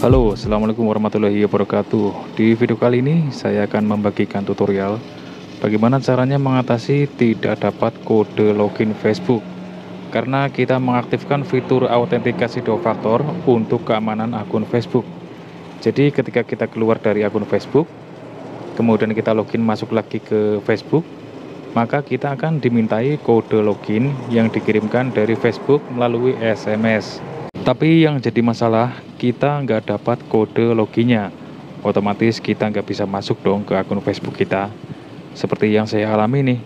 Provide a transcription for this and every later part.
Halo, Assalamualaikum warahmatullahi wabarakatuh Di video kali ini saya akan membagikan tutorial Bagaimana caranya mengatasi tidak dapat kode login Facebook Karena kita mengaktifkan fitur autentikasi dua faktor untuk keamanan akun Facebook Jadi ketika kita keluar dari akun Facebook Kemudian kita login masuk lagi ke Facebook maka kita akan dimintai kode login yang dikirimkan dari Facebook melalui SMS. Tapi yang jadi masalah, kita nggak dapat kode loginnya. Otomatis kita nggak bisa masuk dong ke akun Facebook kita. Seperti yang saya alami nih.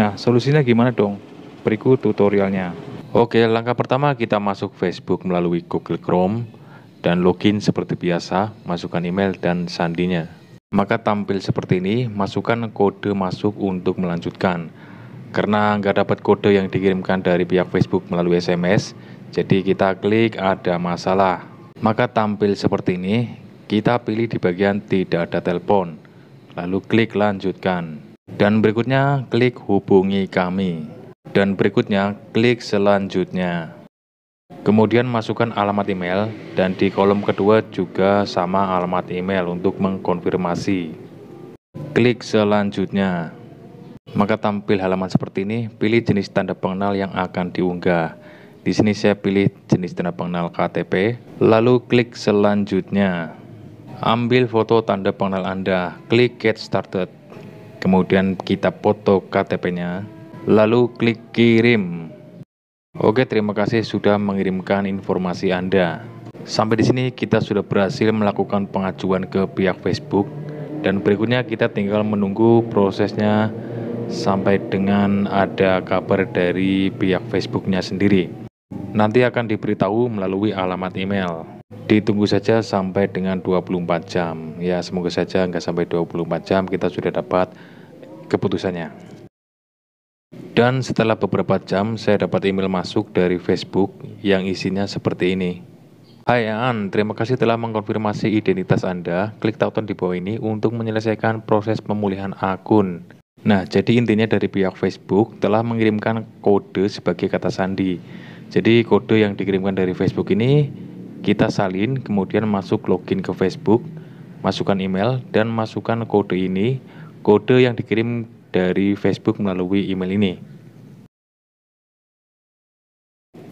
Nah, solusinya gimana dong? Berikut tutorialnya. Oke, langkah pertama kita masuk Facebook melalui Google Chrome dan login seperti biasa, masukkan email dan sandinya. Maka tampil seperti ini, masukkan kode masuk untuk melanjutkan. Karena nggak dapat kode yang dikirimkan dari pihak Facebook melalui SMS, jadi kita klik ada masalah. Maka tampil seperti ini, kita pilih di bagian tidak ada telepon. Lalu klik lanjutkan. Dan berikutnya klik hubungi kami. Dan berikutnya klik selanjutnya. Kemudian masukkan alamat email dan di kolom kedua juga sama alamat email untuk mengkonfirmasi. Klik selanjutnya. Maka tampil halaman seperti ini, pilih jenis tanda pengenal yang akan diunggah. Di sini saya pilih jenis tanda pengenal KTP, lalu klik selanjutnya. Ambil foto tanda pengenal Anda, klik get started. Kemudian kita foto KTP-nya, lalu klik kirim. Oke, terima kasih sudah mengirimkan informasi Anda. Sampai di sini kita sudah berhasil melakukan pengajuan ke pihak Facebook dan berikutnya kita tinggal menunggu prosesnya sampai dengan ada kabar dari pihak Facebooknya sendiri. Nanti akan diberitahu melalui alamat email. Ditunggu saja sampai dengan 24 jam. Ya, semoga saja nggak sampai 24 jam kita sudah dapat keputusannya. Dan setelah beberapa jam, saya dapat email masuk dari Facebook yang isinya seperti ini. Hai An, terima kasih telah mengkonfirmasi identitas Anda. Klik tautan di bawah ini untuk menyelesaikan proses pemulihan akun. Nah, jadi intinya dari pihak Facebook telah mengirimkan kode sebagai kata sandi jadi kode yang dikirimkan dari Facebook ini kita salin, kemudian masuk login ke Facebook, masukkan email dan masukkan kode ini, kode yang dikirim dari Facebook melalui email ini.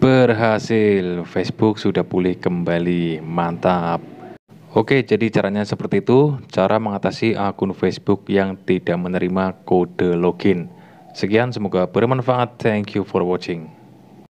Berhasil, Facebook sudah pulih kembali. Mantap. Oke, jadi caranya seperti itu, cara mengatasi akun Facebook yang tidak menerima kode login. Sekian, semoga bermanfaat. Thank you for watching.